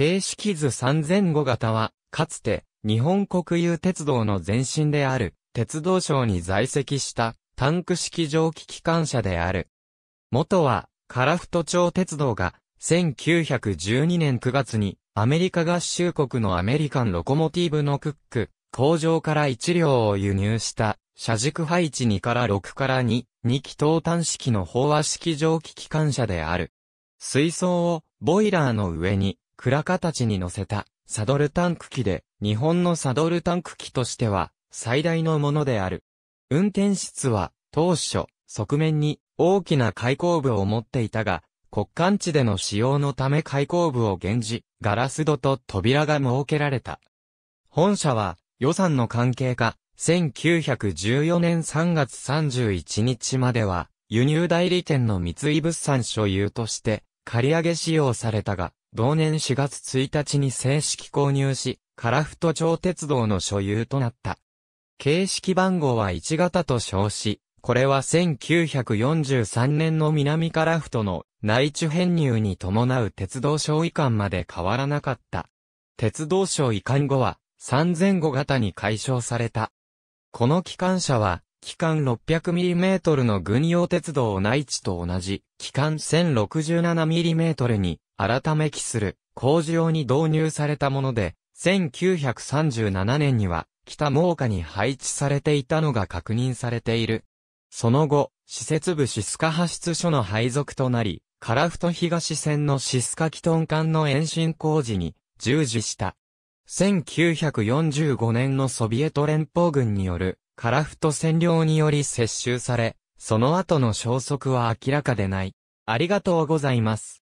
形式図3005型は、かつて、日本国有鉄道の前身である、鉄道省に在籍した、タンク式蒸気機関車である。元は、カラフト町鉄道が、1912年9月に、アメリカ合衆国のアメリカンロコモティブのクック、工場から1両を輸入した、車軸配置2から6から2、2気筒端式の飽和式蒸気機関車である。水槽をボイラーの上にクラカたちに乗せたサドルタンク機で、日本のサドルタンク機としては最大のものである。運転室は当初、側面に大きな開口部を持っていたが、国間地での使用のため開口部を減じ、ガラス戸と扉が設けられた。本社は予算の関係か、1914年3月31日までは輸入代理店の三井物産所有として借り上げ使用されたが、同年4月1日に正式購入し、カラフト町鉄道の所有となった。形式番号は1型と称し、これは1943年の南カラフトの内地編入に伴う鉄道省移管まで変わらなかった。鉄道省移管後は3005型に解消された。この機関車は期間 600mm の軍用鉄道内地と同じ、期間 1067mm に改め期する工事用に導入されたもので、1937年には北猛火に配置されていたのが確認されている。その後、施設部シスカ派出所の配属となり、カラフト東線のシスカキトン間の延伸工事に従事した。1945年のソビエト連邦軍による樺太占領により接収され、その後の消息は明らかでない。ありがとうございます。